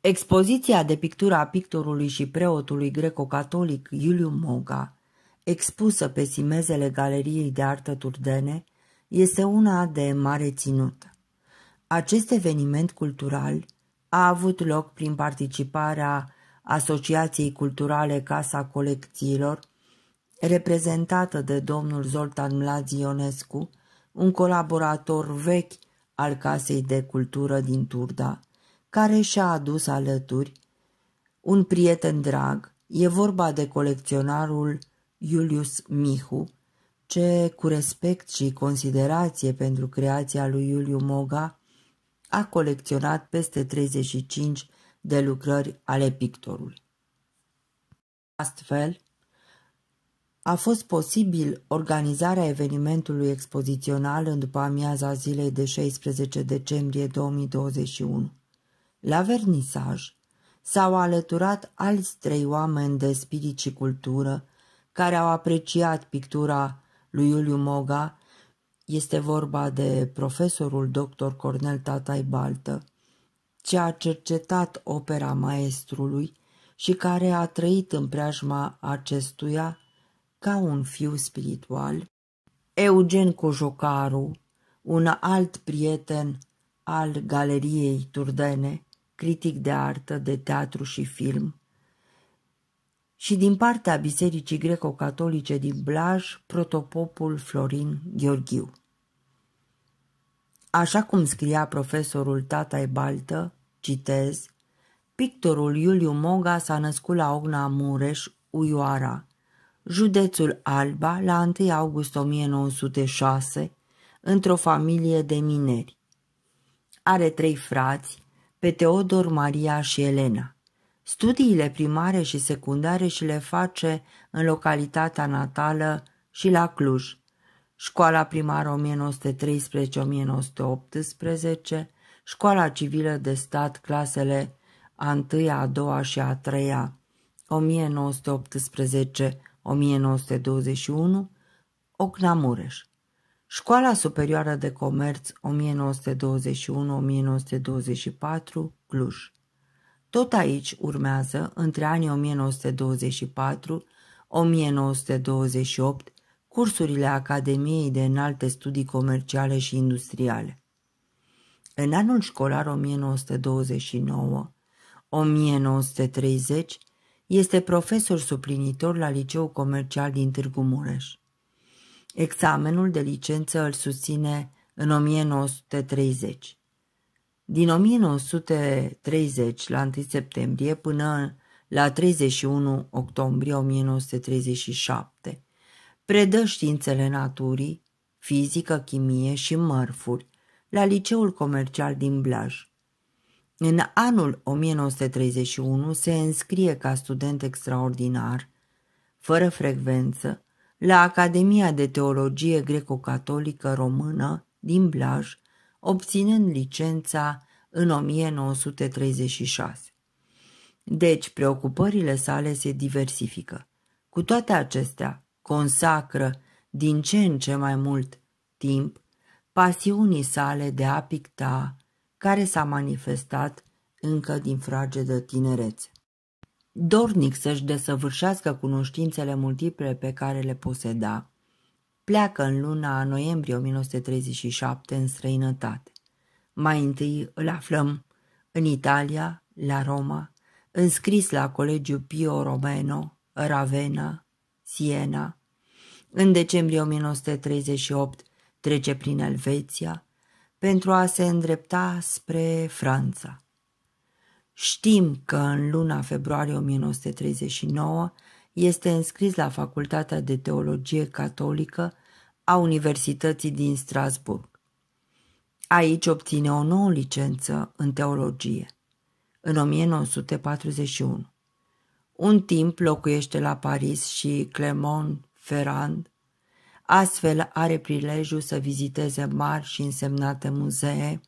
Expoziția de pictură a pictorului și preotului greco-catolic Iuliu Moga, expusă pe simezele Galeriei de Artă Turdene, este una de mare ținută. Acest eveniment cultural a avut loc prin participarea Asociației Culturale Casa Colecțiilor, reprezentată de domnul Zoltan Mlad Ionescu, un colaborator vechi al Casei de Cultură din Turda, care și-a adus alături un prieten drag, e vorba de colecționarul Iulius Mihu, ce, cu respect și considerație pentru creația lui Iuliu Moga, a colecționat peste 35 de lucrări ale pictorului. Astfel, a fost posibil organizarea evenimentului expozițional în după amiaza zilei de 16 decembrie 2021. La vernisaj s-au alăturat alți trei oameni de spirit și cultură care au apreciat pictura lui Iuliu Moga, este vorba de profesorul dr. Cornel Tatai Baltă, ce a cercetat opera maestrului și care a trăit în preajma acestuia ca un fiu spiritual, Eugen Cojocaru, un alt prieten al galeriei Turdene, critic de artă, de teatru și film, și din partea Bisericii Greco-Catolice din Blaj, protopopul Florin Gheorghiu. Așa cum scria profesorul Tatai Baltă, citez, pictorul Iuliu Moga s-a născut la Ogna Mureș, Uioara, județul Alba, la 1 august 1906, într-o familie de mineri. Are trei frați, pe Teodor, Maria și Elena. Studiile primare și secundare și le face în localitatea natală și la Cluj. Școala primară 1913-1918, Școala civilă de stat clasele a 1, a 2 și a 3 -a, 1918-1921, Ocna Mureș. Școala Superioară de Comerț 1921-1924, Cluj. Tot aici urmează, între anii 1924-1928, cursurile Academiei de Înalte Studii Comerciale și Industriale. În anul școlar 1929-1930 este profesor suplinitor la Liceu Comercial din Târgu Mureș. Examenul de licență îl susține în 1930. Din 1930, la 1 septembrie, până la 31 octombrie 1937, predă științele naturii, fizică, chimie și mărfuri la Liceul Comercial din Blaj. În anul 1931 se înscrie ca student extraordinar, fără frecvență, la Academia de Teologie Greco-Catolică Română din Blaj, obținând licența în 1936. Deci, preocupările sale se diversifică. Cu toate acestea, consacră din ce în ce mai mult timp pasiunii sale de a picta, care s-a manifestat încă din de tinerețe dornic să-și desăvârșească cunoștințele multiple pe care le poseda, pleacă în luna noiembrie 1937 în străinătate. Mai întâi îl aflăm în Italia, la Roma, înscris la Colegiul Pio Romeno, Ravenna, Siena. În decembrie 1938 trece prin Elveția pentru a se îndrepta spre Franța. Știm că în luna februarie 1939 este înscris la Facultatea de Teologie Catolică a Universității din Strasburg. Aici obține o nouă licență în teologie, în 1941. Un timp locuiește la Paris și Clermont Ferrand, astfel are prilejul să viziteze mari și însemnate muzee,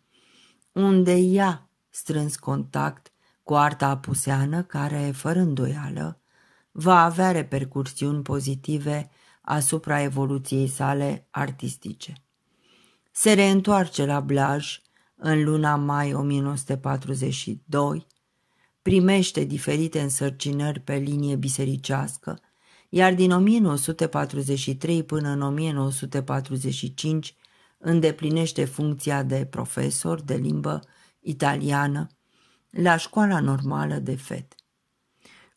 unde ea strâns contact coarta apuseană care, fără îndoială, va avea repercursiuni pozitive asupra evoluției sale artistice. Se reîntoarce la Blaj în luna mai 1942, primește diferite însărcinări pe linie bisericească, iar din 1943 până în 1945 îndeplinește funcția de profesor de limbă italiană la școala normală de fete.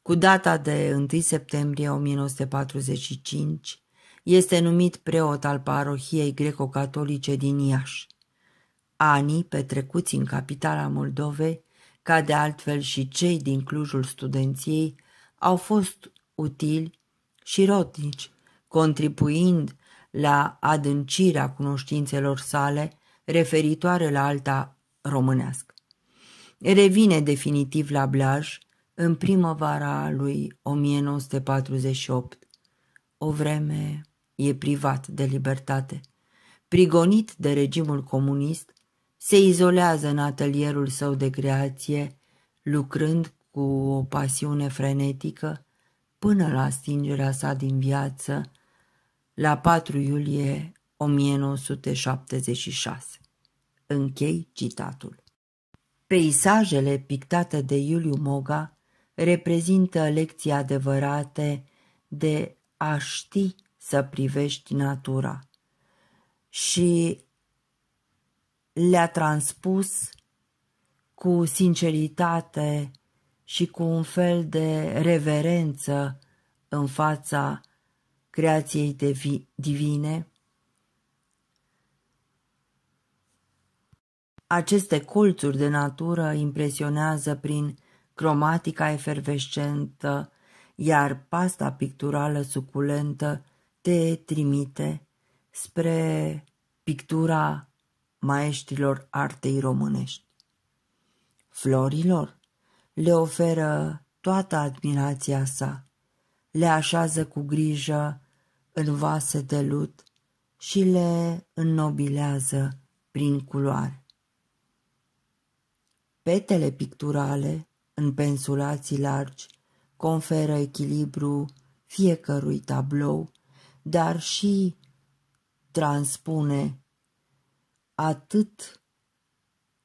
Cu data de 1 septembrie 1945, este numit preot al parohiei greco-catolice din Iași. Anii petrecuți în capitala Moldovei, ca de altfel și cei din Clujul studenției, au fost utili și rotnici, contribuind la adâncirea cunoștințelor sale referitoare la alta românească revine definitiv la Blaj în primăvara lui 1948. O vreme e privat de libertate. Prigonit de regimul comunist, se izolează în atelierul său de creație, lucrând cu o pasiune frenetică până la stingerea sa din viață, la 4 iulie 1976. Închei citatul. Peisajele pictate de Iuliu Moga reprezintă lecții adevărate de a ști să privești natura și le-a transpus cu sinceritate și cu un fel de reverență în fața creației divine Aceste colțuri de natură impresionează prin cromatica efervescentă, iar pasta picturală suculentă te trimite spre pictura maestrilor artei românești. Florilor le oferă toată admirația sa, le așează cu grijă în vase de lut și le înnobilează prin culoare. Petele picturale, în pensulații largi, conferă echilibru fiecărui tablou, dar și transpune atât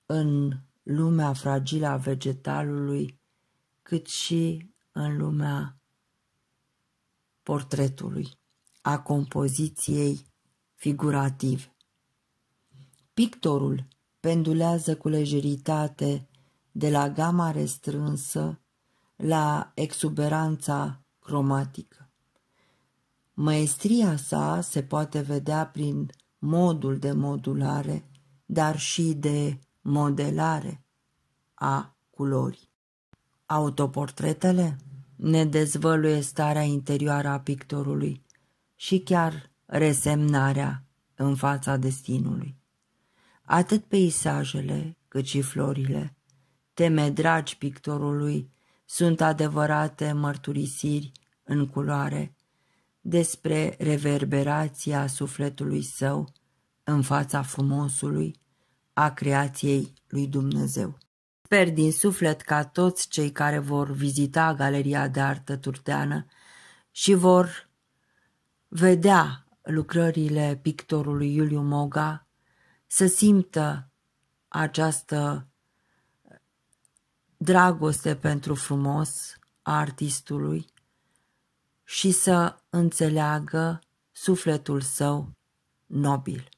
în lumea fragilă a vegetalului, cât și în lumea portretului, a compoziției figurative. Pictorul pendulează cu lejeritate de la gama restrânsă la exuberanța cromatică. Maestria sa se poate vedea prin modul de modulare, dar și de modelare a culorii. Autoportretele ne dezvăluie starea interioară a pictorului și chiar resemnarea în fața destinului. Atât peisajele cât și florile teme dragi pictorului, sunt adevărate mărturisiri în culoare despre reverberația sufletului său în fața frumosului a creației lui Dumnezeu. Sper din suflet ca toți cei care vor vizita Galeria de Artă Turteană și vor vedea lucrările pictorului Iuliu Moga să simtă această dragoste pentru frumos a artistului și să înțeleagă sufletul său nobil.